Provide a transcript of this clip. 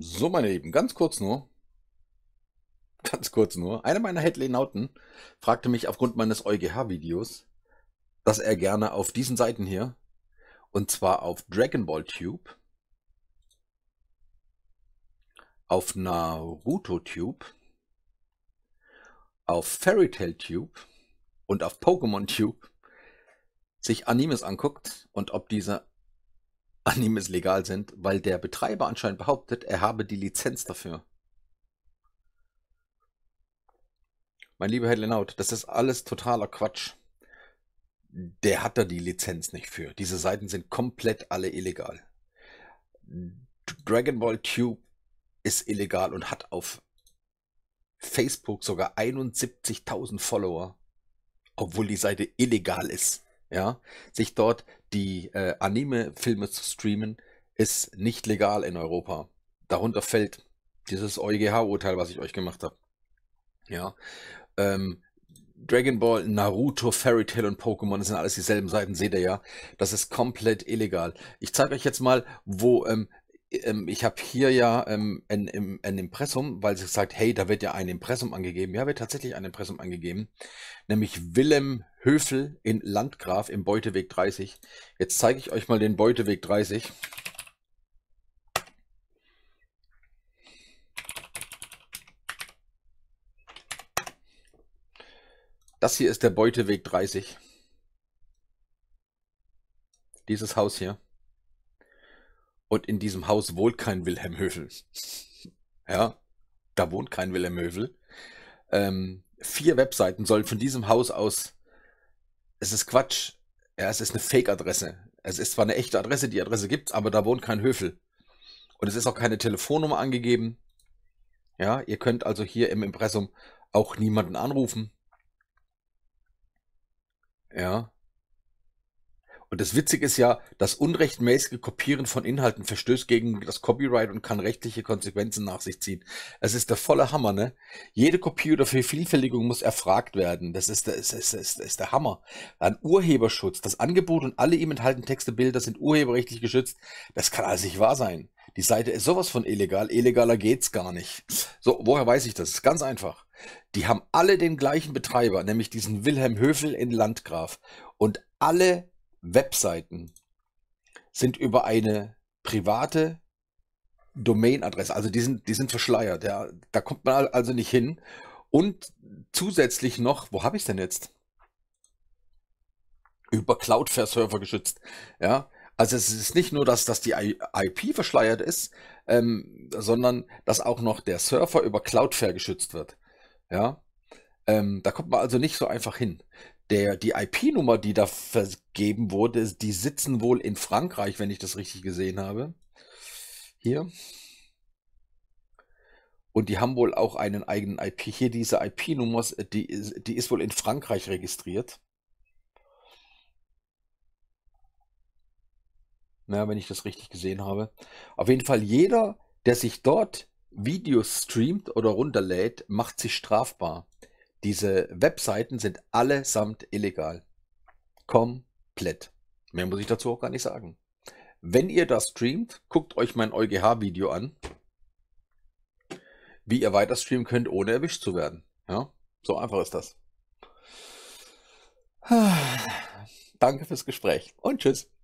So, meine Lieben, ganz kurz nur. Ganz kurz nur. Einer meiner Headley-Nauten fragte mich aufgrund meines EuGH-Videos, dass er gerne auf diesen Seiten hier, und zwar auf Dragon Ball Tube, auf Naruto Tube, auf Fairy Tale Tube und auf Pokémon Tube sich Animes anguckt und ob diese annehmen es legal sind, weil der Betreiber anscheinend behauptet, er habe die Lizenz dafür. Mein lieber Herr Lenaut, das ist alles totaler Quatsch. Der hat da die Lizenz nicht für. Diese Seiten sind komplett alle illegal. Dragon Ball Tube ist illegal und hat auf Facebook sogar 71.000 Follower, obwohl die Seite illegal ist ja, sich dort die äh, Anime-Filme zu streamen, ist nicht legal in Europa. Darunter fällt dieses EuGH-Urteil, was ich euch gemacht habe. Ja. Ähm, Dragon Ball, Naruto, Fairy Tail und Pokémon, das sind alles dieselben Seiten, seht ihr ja. Das ist komplett illegal. Ich zeige euch jetzt mal, wo ähm, ähm, ich habe hier ja ähm, ein, ein, ein, Impressum, weil sie sagt, hey, da wird ja ein Impressum angegeben. Ja, wird tatsächlich ein Impressum angegeben, nämlich Willem Höfel in Landgraf im Beuteweg 30. Jetzt zeige ich euch mal den Beuteweg 30. Das hier ist der Beuteweg 30. Dieses Haus hier. Und in diesem Haus wohnt kein Wilhelm Höfel. Ja, da wohnt kein Wilhelm Höfel. Ähm, vier Webseiten sollen von diesem Haus aus. Es ist Quatsch. Ja, es ist eine Fake-Adresse. Es ist zwar eine echte Adresse, die Adresse gibt's, aber da wohnt kein Höfel. Und es ist auch keine Telefonnummer angegeben. Ja, ihr könnt also hier im Impressum auch niemanden anrufen. Ja, und das Witzige ist ja, das unrechtmäßige Kopieren von Inhalten verstößt gegen das Copyright und kann rechtliche Konsequenzen nach sich ziehen. Es ist der volle Hammer, ne? Jede Kopie oder Vervielfältigung muss erfragt werden. Das ist der, ist, ist, ist, ist der Hammer. Ein Urheberschutz. Das Angebot und alle ihm enthaltenen Texte, Bilder sind urheberrechtlich geschützt. Das kann also nicht wahr sein. Die Seite ist sowas von illegal. Illegaler geht's gar nicht. So, woher weiß ich das? ganz einfach. Die haben alle den gleichen Betreiber, nämlich diesen Wilhelm Höfel in Landgraf. Und alle Webseiten sind über eine private Domainadresse, also die sind, die sind verschleiert, ja. Da kommt man also nicht hin. Und zusätzlich noch, wo habe ich es denn jetzt? Über Cloudflare-Server geschützt. Ja, also es ist nicht nur, dass, dass die IP verschleiert ist, ähm, sondern dass auch noch der Server über Cloudfair geschützt wird. Ja, ähm, da kommt man also nicht so einfach hin der, die IP-Nummer, die da vergeben wurde, die sitzen wohl in Frankreich, wenn ich das richtig gesehen habe. Hier. Und die haben wohl auch einen eigenen IP. Hier diese IP-Nummer, äh, die, die ist wohl in Frankreich registriert. Ja, wenn ich das richtig gesehen habe. Auf jeden Fall jeder, der sich dort Videos streamt oder runterlädt, macht sich strafbar. Diese Webseiten sind allesamt illegal. Komplett. Mehr muss ich dazu auch gar nicht sagen. Wenn ihr das streamt, guckt euch mein EuGH-Video an, wie ihr weiter streamen könnt, ohne erwischt zu werden. Ja, so einfach ist das. Danke fürs Gespräch und tschüss.